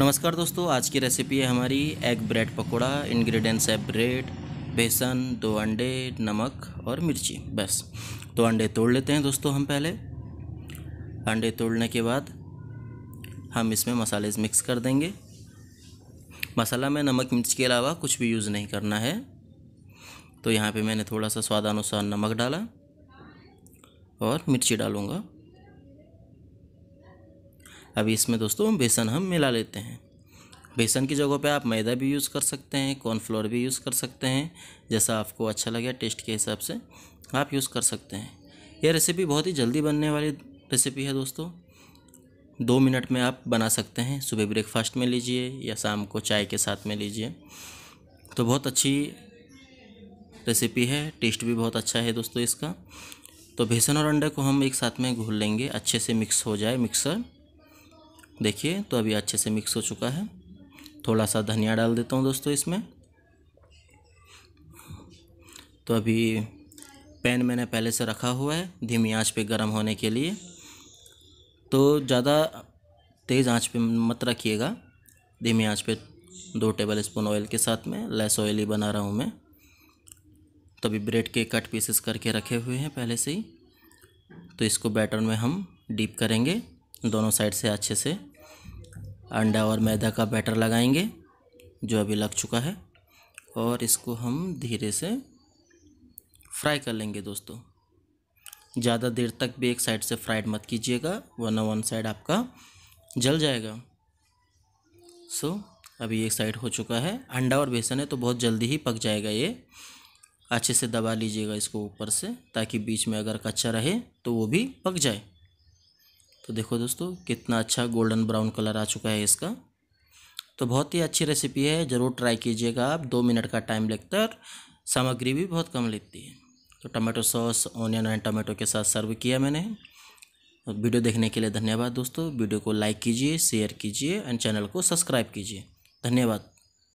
नमस्कार दोस्तों आज की रेसिपी है हमारी एग ब्रेड पकोड़ा इंग्रेडिएंट्स है ब्रेड बेसन दो अंडे नमक और मिर्ची बस तो अंडे तोड़ लेते हैं दोस्तों हम पहले अंडे तोड़ने के बाद हम इसमें मसाले मिक्स कर देंगे मसाला में नमक मिर्च के अलावा कुछ भी यूज़ नहीं करना है तो यहाँ पे मैंने थोड़ा सा स्वादानुसार नमक डाला और मिर्ची डालूँगा अभी इसमें दोस्तों बेसन हम मिला लेते हैं बेसन की जगह पे आप मैदा भी यूज़ कर सकते हैं कॉर्नफ्लोर भी यूज़ कर सकते हैं जैसा आपको अच्छा लगे टेस्ट के हिसाब से आप यूज़ कर सकते हैं यह रेसिपी बहुत ही जल्दी बनने वाली रेसिपी है दोस्तों दो मिनट में आप बना सकते हैं सुबह ब्रेकफास्ट में लीजिए या शाम को चाय के साथ में लीजिए तो बहुत अच्छी रेसिपी है टेस्ट भी बहुत अच्छा है दोस्तों इसका तो बेसन और अंडे को हम एक साथ में घोल लेंगे अच्छे से मिक्स हो जाए मिक्सर देखिए तो अभी अच्छे से मिक्स हो चुका है थोड़ा सा धनिया डाल देता हूँ दोस्तों इसमें तो अभी पैन मैंने पहले से रखा हुआ है धीमी आंच पे गर्म होने के लिए तो ज़्यादा तेज़ आंच पे मत रखिएगा धीमी आंच पे दो टेबल स्पून ऑयल के साथ में लेस ऑयल ही बना रहा हूँ मैं तो अभी ब्रेड के कट पीसेस करके रखे हुए हैं पहले से ही तो इसको बैटर में हम डीप करेंगे दोनों साइड से अच्छे से अंडा और मैदा का बैटर लगाएंगे जो अभी लग चुका है और इसको हम धीरे से फ्राई कर लेंगे दोस्तों ज़्यादा देर तक भी एक साइड से फ्राइड मत कीजिएगा वरना वन साइड आपका जल जाएगा सो so, अभी एक साइड हो चुका है अंडा और बेसन है तो बहुत जल्दी ही पक जाएगा ये अच्छे से दबा लीजिएगा इसको ऊपर से ताकि बीच में अगर कच्चा रहे तो वो भी पक जाए तो देखो दोस्तों कितना अच्छा गोल्डन ब्राउन कलर आ चुका है इसका तो बहुत ही अच्छी रेसिपी है ज़रूर ट्राई कीजिएगा आप दो मिनट का टाइम लगता है सामग्री भी बहुत कम लेती है तो tomato sauce onion and tomato के साथ सर्व किया मैंने वीडियो देखने के लिए धन्यवाद दोस्तों वीडियो को लाइक कीजिए शेयर कीजिए एंड चैनल को सब्सक्राइब कीजिए धन्यवाद